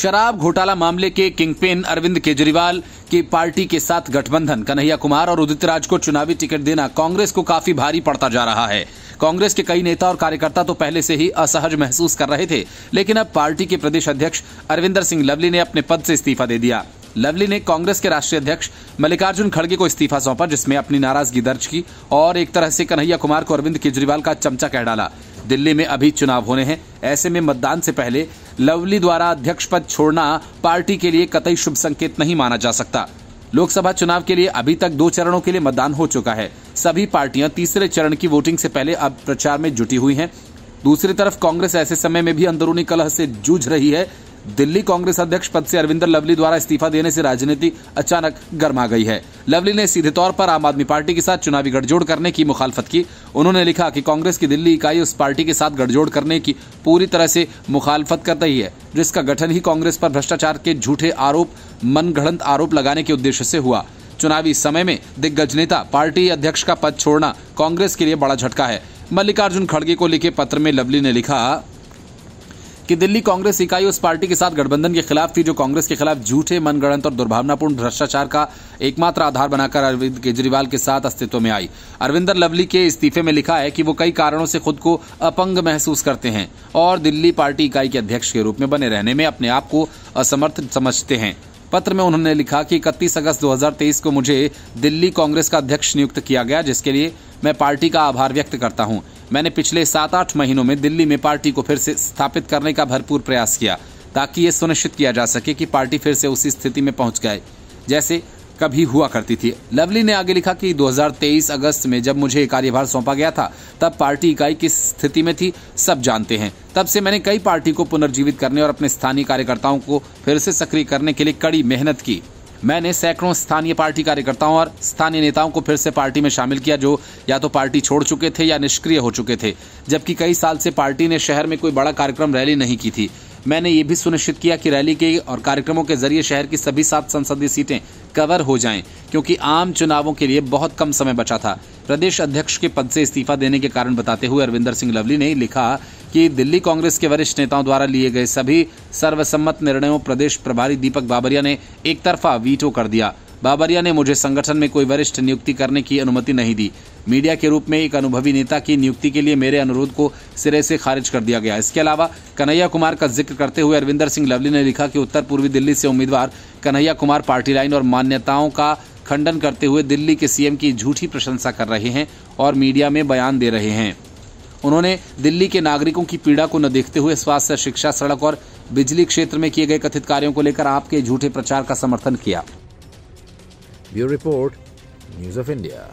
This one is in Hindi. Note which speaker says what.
Speaker 1: शराब घोटाला मामले के किंगपिन अरविंद केजरीवाल की पार्टी के साथ गठबंधन कन्हैया कुमार और उदित राज को चुनावी टिकट देना कांग्रेस को काफी भारी पड़ता जा रहा है कांग्रेस के कई नेता और कार्यकर्ता तो पहले से ही असहज महसूस कर रहे थे लेकिन अब पार्टी के प्रदेश अध्यक्ष अरविंदर सिंह लवली ने अपने पद से इस्तीफा दे दिया लवली ने कांग्रेस के राष्ट्रीय अध्यक्ष मल्लिकार्जुन खड़गे को इस्तीफा सौंपा जिसमें अपनी नाराजगी दर्ज की और एक तरह से कन्हैया कुमार को अरविंद केजरीवाल का चमचा कह डाला दिल्ली में अभी चुनाव होने हैं ऐसे में मतदान से पहले लवली द्वारा अध्यक्ष पद छोड़ना पार्टी के लिए कतई शुभ संकेत नहीं माना जा सकता लोकसभा चुनाव के लिए अभी तक दो चरणों के लिए मतदान हो चुका है सभी पार्टियां तीसरे चरण की वोटिंग से पहले अब प्रचार में जुटी हुई हैं दूसरी तरफ कांग्रेस ऐसे समय में भी अंदरूनी कलह से जूझ रही है दिल्ली कांग्रेस अध्यक्ष पद से अरविंदर लवली द्वारा इस्तीफा देने से राजनीति अचानक गर्मा गई है लवली ने सीधे तौर पर आम आदमी पार्टी के साथ चुनावी गठजोड़ करने की मुखालफत की उन्होंने लिखा कि कांग्रेस की दिल्ली इकाई उस पार्टी के साथ गठजोड़ करने की पूरी तरह से मुखालफत कर रही है जिसका गठन ही कांग्रेस पर भ्रष्टाचार के झूठे आरोप मनगढ़ंत आरोप लगाने के उद्देश्य से हुआ चुनावी समय में दिग्गज नेता पार्टी अध्यक्ष का पद छोड़ना कांग्रेस के लिए बड़ा झटका है मल्लिकार्जुन खड़गे को लिखे पत्र में लवली ने लिखा कि दिल्ली कांग्रेस इकाई उस पार्टी के साथ गठबंधन के खिलाफ थी जो कांग्रेस के खिलाफ झूठे मनगढ़ंत और दुर्भावनापूर्ण भ्रष्टाचार का एकमात्र आधार बनाकर अरविंद केजरीवाल के साथ अस्तित्व में आई अरविंदर लवली के इस्तीफे में लिखा है कि वो कई कारणों से खुद को अपंग महसूस करते हैं और दिल्ली पार्टी इकाई के अध्यक्ष के रूप में बने रहने में अपने आप को असमर्थ समझते हैं पत्र में उन्होंने लिखा कि इकतीस अगस्त 2023 को मुझे दिल्ली कांग्रेस का अध्यक्ष नियुक्त किया गया जिसके लिए मैं पार्टी का आभार व्यक्त करता हूं। मैंने पिछले सात आठ महीनों में दिल्ली में पार्टी को फिर से स्थापित करने का भरपूर प्रयास किया ताकि ये सुनिश्चित किया जा सके कि पार्टी फिर से उसी स्थिति में पहुंच गए जैसे कभी हुआ करती थी लवली ने आगे लिखा कि 2023 अगस्त में जब मुझे कार्यभार सौंपा गया था तब पार्टी इकाई किस स्थिति में थी सब जानते हैं तब से मैंने कई पार्टी को पुनर्जीवित करने और अपने स्थानीय कार्यकर्ताओं को फिर से सक्रिय करने के लिए कड़ी मेहनत की मैंने सैकड़ों स्थानीय पार्टी कार्यकर्ताओं और स्थानीय नेताओं को फिर से पार्टी में शामिल किया जो या तो पार्टी छोड़ चुके थे या निष्क्रिय हो चुके थे जबकि कई साल से पार्टी ने शहर में कोई बड़ा कार्यक्रम रैली नहीं की थी मैंने ये भी सुनिश्चित किया कि रैली के और कार्यक्रमों के जरिए शहर की सभी सात संसदीय सीटें कवर हो जाएं क्योंकि आम चुनावों के लिए बहुत कम समय बचा था प्रदेश अध्यक्ष के पद से इस्तीफा देने के कारण बताते हुए अरविंदर सिंह लवली ने लिखा कि दिल्ली कांग्रेस के वरिष्ठ नेताओं द्वारा लिए गए सभी सर्वसम्मत निर्णयों प्रदेश प्रभारी दीपक बाबरिया ने एक तरफा वीटो कर दिया बाबरिया ने मुझे संगठन में कोई वरिष्ठ नियुक्ति करने की अनुमति नहीं दी मीडिया के रूप में एक अनुभवी नेता की नियुक्ति के लिए मेरे अनुरोध को सिरे से खारिज कर दिया गया इसके अलावा कन्हैया कुमार का जिक्र करते हुए अरविंदर सिंह लवली ने लिखा कि उत्तर पूर्वी दिल्ली से उम्मीदवार कन्हैया कुमार पार्टी लाइन और मान्यताओं का खंडन करते हुए दिल्ली के सीएम की झूठी प्रशंसा कर रहे हैं और मीडिया में बयान दे रहे हैं उन्होंने दिल्ली के नागरिकों की पीड़ा को न देखते हुए स्वास्थ्य शिक्षा सड़क और बिजली क्षेत्र में किए गए कथित कार्यों को लेकर आपके झूठे प्रचार का समर्थन किया View Report, News of India.